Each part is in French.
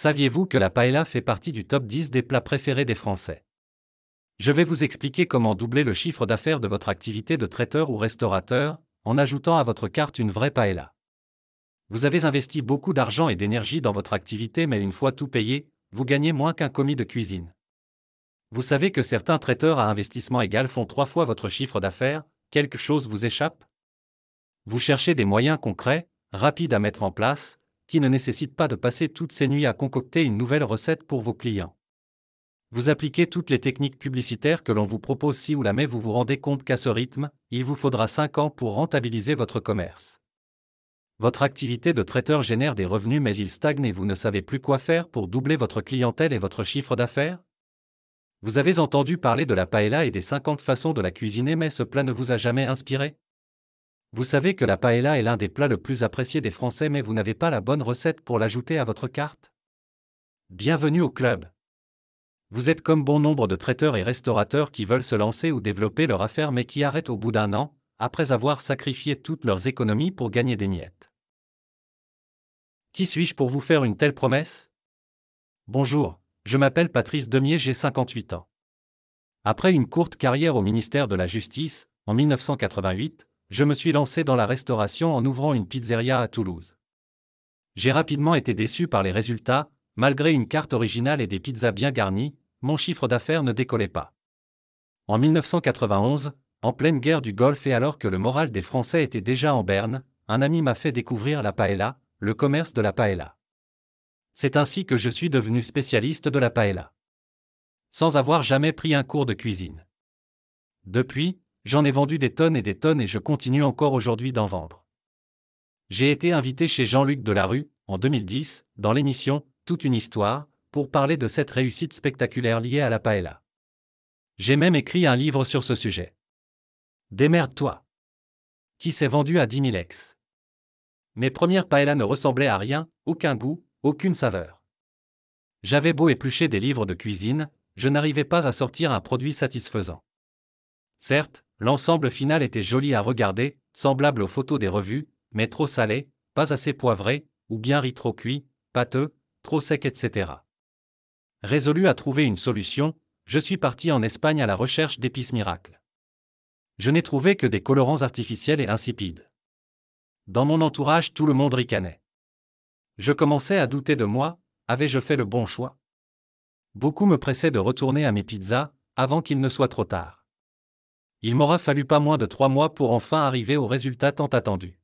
Saviez-vous que la paella fait partie du top 10 des plats préférés des Français Je vais vous expliquer comment doubler le chiffre d'affaires de votre activité de traiteur ou restaurateur en ajoutant à votre carte une vraie paella. Vous avez investi beaucoup d'argent et d'énergie dans votre activité mais une fois tout payé, vous gagnez moins qu'un commis de cuisine. Vous savez que certains traiteurs à investissement égal font trois fois votre chiffre d'affaires, quelque chose vous échappe Vous cherchez des moyens concrets, rapides à mettre en place, qui ne nécessite pas de passer toutes ces nuits à concocter une nouvelle recette pour vos clients. Vous appliquez toutes les techniques publicitaires que l'on vous propose si ou la mais vous vous rendez compte qu'à ce rythme, il vous faudra 5 ans pour rentabiliser votre commerce. Votre activité de traiteur génère des revenus mais il stagne et vous ne savez plus quoi faire pour doubler votre clientèle et votre chiffre d'affaires Vous avez entendu parler de la paella et des 50 façons de la cuisiner mais ce plat ne vous a jamais inspiré vous savez que la paella est l'un des plats le plus appréciés des Français mais vous n'avez pas la bonne recette pour l'ajouter à votre carte Bienvenue au club Vous êtes comme bon nombre de traiteurs et restaurateurs qui veulent se lancer ou développer leur affaire mais qui arrêtent au bout d'un an, après avoir sacrifié toutes leurs économies pour gagner des miettes. Qui suis-je pour vous faire une telle promesse Bonjour, je m'appelle Patrice Demier, j'ai 58 ans. Après une courte carrière au ministère de la Justice, en 1988, je me suis lancé dans la restauration en ouvrant une pizzeria à Toulouse. J'ai rapidement été déçu par les résultats, malgré une carte originale et des pizzas bien garnies, mon chiffre d'affaires ne décollait pas. En 1991, en pleine guerre du Golfe et alors que le moral des Français était déjà en berne, un ami m'a fait découvrir la paella, le commerce de la paella. C'est ainsi que je suis devenu spécialiste de la paella. Sans avoir jamais pris un cours de cuisine. Depuis, J'en ai vendu des tonnes et des tonnes et je continue encore aujourd'hui d'en vendre. J'ai été invité chez Jean-Luc Delarue, en 2010, dans l'émission Toute une histoire, pour parler de cette réussite spectaculaire liée à la paella. J'ai même écrit un livre sur ce sujet. Démerde-toi. Qui s'est vendu à 10 000 ex. Mes premières paellas ne ressemblaient à rien, aucun goût, aucune saveur. J'avais beau éplucher des livres de cuisine, je n'arrivais pas à sortir un produit satisfaisant. Certes, L'ensemble final était joli à regarder, semblable aux photos des revues, mais trop salé, pas assez poivré, ou bien riz trop cuit, pâteux, trop sec, etc. Résolu à trouver une solution, je suis parti en Espagne à la recherche d'épices miracles. Je n'ai trouvé que des colorants artificiels et insipides. Dans mon entourage, tout le monde ricanait. Je commençais à douter de moi, avais-je fait le bon choix Beaucoup me pressaient de retourner à mes pizzas, avant qu'il ne soit trop tard. Il m'aura fallu pas moins de trois mois pour enfin arriver au résultat tant attendu.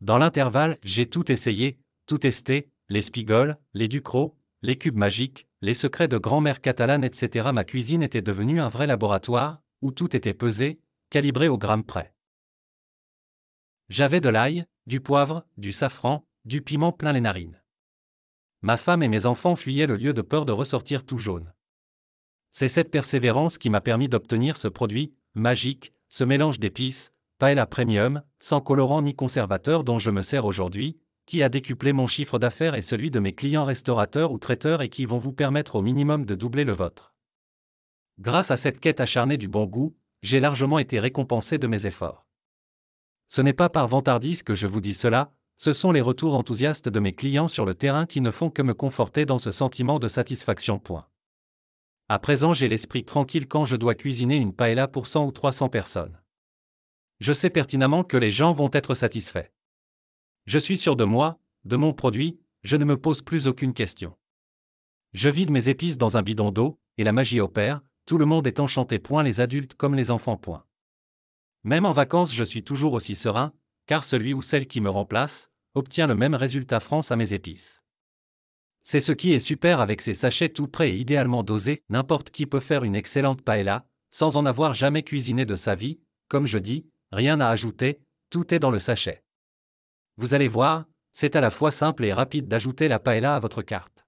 Dans l'intervalle, j'ai tout essayé, tout testé, les spigoles, les ducros, les cubes magiques, les secrets de grand-mère catalane, etc. Ma cuisine était devenue un vrai laboratoire, où tout était pesé, calibré au gramme près. J'avais de l'ail, du poivre, du safran, du piment plein les narines. Ma femme et mes enfants fuyaient le lieu de peur de ressortir tout jaune. C'est cette persévérance qui m'a permis d'obtenir ce produit, magique, ce mélange d'épices, paella premium, sans colorant ni conservateur dont je me sers aujourd'hui, qui a décuplé mon chiffre d'affaires et celui de mes clients restaurateurs ou traiteurs et qui vont vous permettre au minimum de doubler le vôtre. Grâce à cette quête acharnée du bon goût, j'ai largement été récompensé de mes efforts. Ce n'est pas par vantardise que je vous dis cela, ce sont les retours enthousiastes de mes clients sur le terrain qui ne font que me conforter dans ce sentiment de satisfaction. Point. À présent j'ai l'esprit tranquille quand je dois cuisiner une paella pour 100 ou 300 personnes. Je sais pertinemment que les gens vont être satisfaits. Je suis sûr de moi, de mon produit, je ne me pose plus aucune question. Je vide mes épices dans un bidon d'eau, et la magie opère, tout le monde est enchanté, point les adultes comme les enfants, point. Même en vacances, je suis toujours aussi serein, car celui ou celle qui me remplace obtient le même résultat France à mes épices. C'est ce qui est super avec ces sachets tout prêts et idéalement dosés, n'importe qui peut faire une excellente paella, sans en avoir jamais cuisiné de sa vie, comme je dis, rien à ajouter, tout est dans le sachet. Vous allez voir, c'est à la fois simple et rapide d'ajouter la paella à votre carte.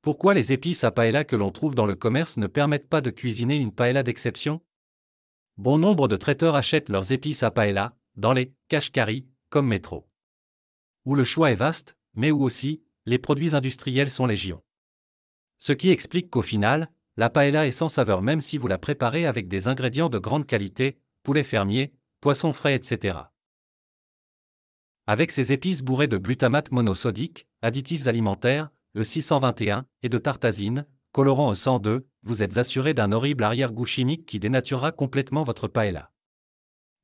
Pourquoi les épices à paella que l'on trouve dans le commerce ne permettent pas de cuisiner une paella d'exception Bon nombre de traiteurs achètent leurs épices à paella, dans les carry » comme métro. Où le choix est vaste, mais où aussi, les produits industriels sont légion. Ce qui explique qu'au final, la paella est sans saveur même si vous la préparez avec des ingrédients de grande qualité, poulet fermier, poisson frais, etc. Avec ces épices bourrées de glutamate monosodique, additifs alimentaires, E621, et de tartazine, colorant E102, vous êtes assuré d'un horrible arrière-goût chimique qui dénaturera complètement votre paella.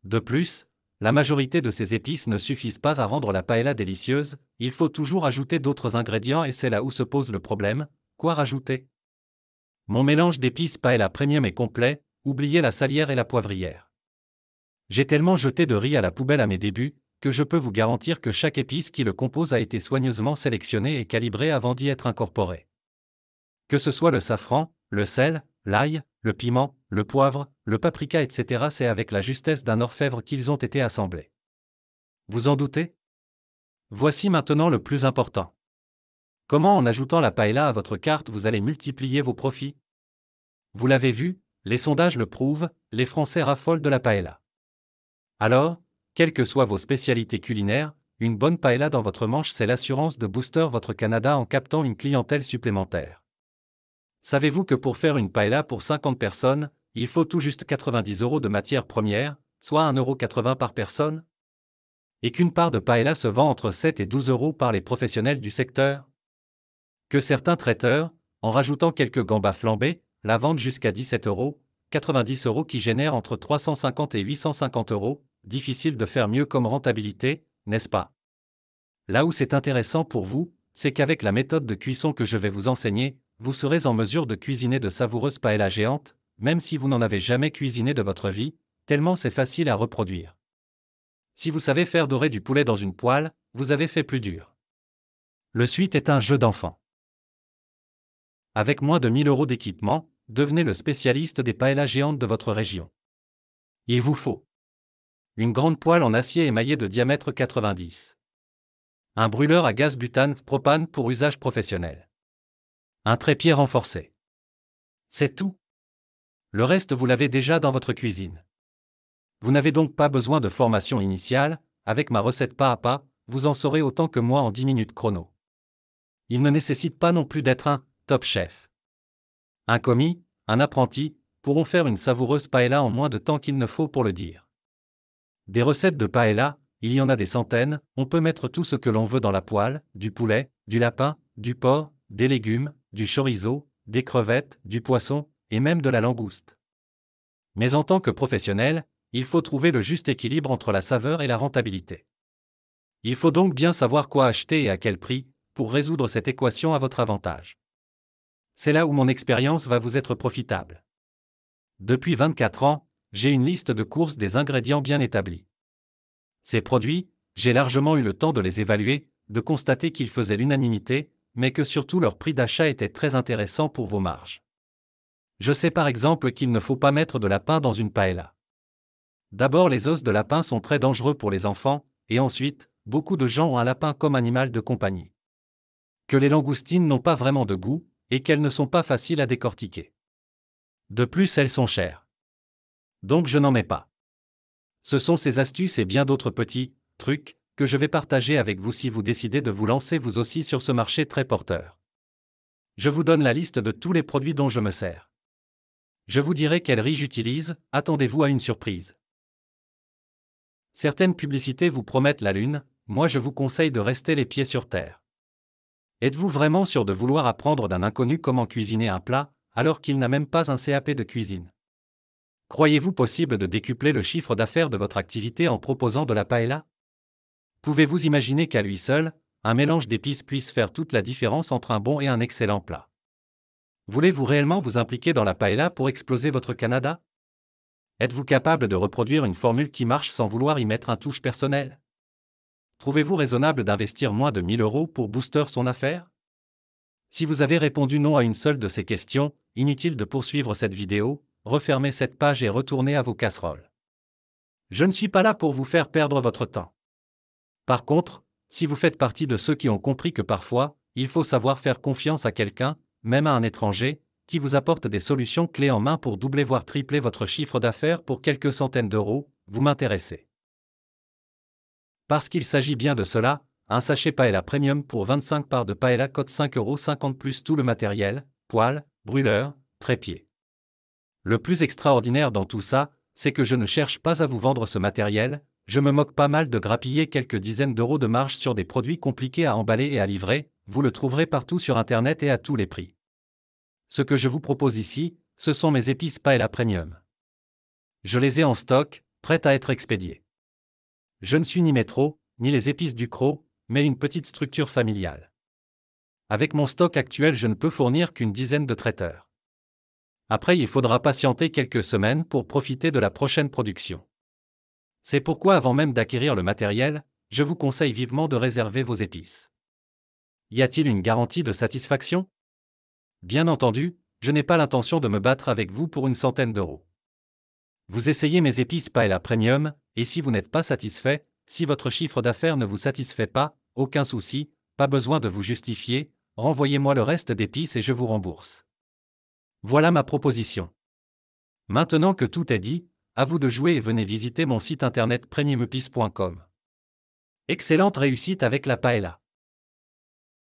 De plus, la majorité de ces épices ne suffisent pas à rendre la paella délicieuse, il faut toujours ajouter d'autres ingrédients et c'est là où se pose le problème, quoi rajouter Mon mélange d'épices paella premium est complet, oubliez la salière et la poivrière. J'ai tellement jeté de riz à la poubelle à mes débuts, que je peux vous garantir que chaque épice qui le compose a été soigneusement sélectionnée et calibrée avant d'y être incorporée. Que ce soit le safran, le sel, l'ail, le piment, le poivre, le paprika, etc. C'est avec la justesse d'un orfèvre qu'ils ont été assemblés. Vous en doutez Voici maintenant le plus important. Comment en ajoutant la paella à votre carte vous allez multiplier vos profits Vous l'avez vu, les sondages le prouvent, les Français raffolent de la paella. Alors, quelles que soient vos spécialités culinaires, une bonne paella dans votre manche c'est l'assurance de booster votre Canada en captant une clientèle supplémentaire. Savez-vous que pour faire une paella pour 50 personnes, il faut tout juste 90 euros de matière première, soit 1,80 euros par personne, et qu'une part de paella se vend entre 7 et 12 euros par les professionnels du secteur, que certains traiteurs, en rajoutant quelques gambas flambés, la vendent jusqu'à 17 euros, 90 euros qui génèrent entre 350 et 850 euros, difficile de faire mieux comme rentabilité, n'est-ce pas Là où c'est intéressant pour vous, c'est qu'avec la méthode de cuisson que je vais vous enseigner, vous serez en mesure de cuisiner de savoureuses paellas géantes, même si vous n'en avez jamais cuisiné de votre vie, tellement c'est facile à reproduire. Si vous savez faire dorer du poulet dans une poêle, vous avez fait plus dur. Le suite est un jeu d'enfant. Avec moins de 1000 euros d'équipement, devenez le spécialiste des paellas géantes de votre région. Il vous faut une grande poêle en acier émaillé de diamètre 90. Un brûleur à gaz butane propane pour usage professionnel. Un trépied renforcé. C'est tout. Le reste vous l'avez déjà dans votre cuisine. Vous n'avez donc pas besoin de formation initiale, avec ma recette pas à pas, vous en saurez autant que moi en 10 minutes chrono. Il ne nécessite pas non plus d'être un top chef. Un commis, un apprenti, pourront faire une savoureuse paella en moins de temps qu'il ne faut pour le dire. Des recettes de paella, il y en a des centaines, on peut mettre tout ce que l'on veut dans la poêle, du poulet, du lapin, du porc, des légumes, du chorizo, des crevettes, du poisson, et même de la langouste. Mais en tant que professionnel, il faut trouver le juste équilibre entre la saveur et la rentabilité. Il faut donc bien savoir quoi acheter et à quel prix, pour résoudre cette équation à votre avantage. C'est là où mon expérience va vous être profitable. Depuis 24 ans, j'ai une liste de courses des ingrédients bien établis. Ces produits, j'ai largement eu le temps de les évaluer, de constater qu'ils faisaient l'unanimité, mais que surtout leur prix d'achat était très intéressant pour vos marges. Je sais par exemple qu'il ne faut pas mettre de lapin dans une paella. D'abord les os de lapin sont très dangereux pour les enfants, et ensuite, beaucoup de gens ont un lapin comme animal de compagnie. Que les langoustines n'ont pas vraiment de goût, et qu'elles ne sont pas faciles à décortiquer. De plus elles sont chères. Donc je n'en mets pas. Ce sont ces astuces et bien d'autres petits trucs que je vais partager avec vous si vous décidez de vous lancer vous aussi sur ce marché très porteur. Je vous donne la liste de tous les produits dont je me sers. Je vous dirai quel riz j'utilise, attendez-vous à une surprise. Certaines publicités vous promettent la lune, moi je vous conseille de rester les pieds sur terre. Êtes-vous vraiment sûr de vouloir apprendre d'un inconnu comment cuisiner un plat, alors qu'il n'a même pas un CAP de cuisine Croyez-vous possible de décupler le chiffre d'affaires de votre activité en proposant de la paella Pouvez-vous imaginer qu'à lui seul, un mélange d'épices puisse faire toute la différence entre un bon et un excellent plat Voulez-vous réellement vous impliquer dans la paella pour exploser votre Canada Êtes-vous capable de reproduire une formule qui marche sans vouloir y mettre un touche personnel Trouvez-vous raisonnable d'investir moins de 1000 euros pour booster son affaire Si vous avez répondu non à une seule de ces questions, inutile de poursuivre cette vidéo, refermez cette page et retournez à vos casseroles. Je ne suis pas là pour vous faire perdre votre temps. Par contre, si vous faites partie de ceux qui ont compris que parfois, il faut savoir faire confiance à quelqu'un, même à un étranger, qui vous apporte des solutions clés en main pour doubler voire tripler votre chiffre d'affaires pour quelques centaines d'euros, vous m'intéressez. Parce qu'il s'agit bien de cela, un sachet paella premium pour 25 parts de paella cote 5,50€ plus tout le matériel, poêle, brûleur, trépied. Le plus extraordinaire dans tout ça, c'est que je ne cherche pas à vous vendre ce matériel, je me moque pas mal de grappiller quelques dizaines d'euros de marge sur des produits compliqués à emballer et à livrer, vous le trouverez partout sur Internet et à tous les prix. Ce que je vous propose ici, ce sont mes épices Paella Premium. Je les ai en stock, prêtes à être expédiées. Je ne suis ni métro, ni les épices du Croc, mais une petite structure familiale. Avec mon stock actuel, je ne peux fournir qu'une dizaine de traiteurs. Après, il faudra patienter quelques semaines pour profiter de la prochaine production. C'est pourquoi avant même d'acquérir le matériel, je vous conseille vivement de réserver vos épices. Y a-t-il une garantie de satisfaction Bien entendu, je n'ai pas l'intention de me battre avec vous pour une centaine d'euros. Vous essayez mes épices Paella Premium, et si vous n'êtes pas satisfait, si votre chiffre d'affaires ne vous satisfait pas, aucun souci, pas besoin de vous justifier, renvoyez-moi le reste d'épices et je vous rembourse. Voilà ma proposition. Maintenant que tout est dit, à vous de jouer et venez visiter mon site internet premiumupis.com. Excellente réussite avec la paella.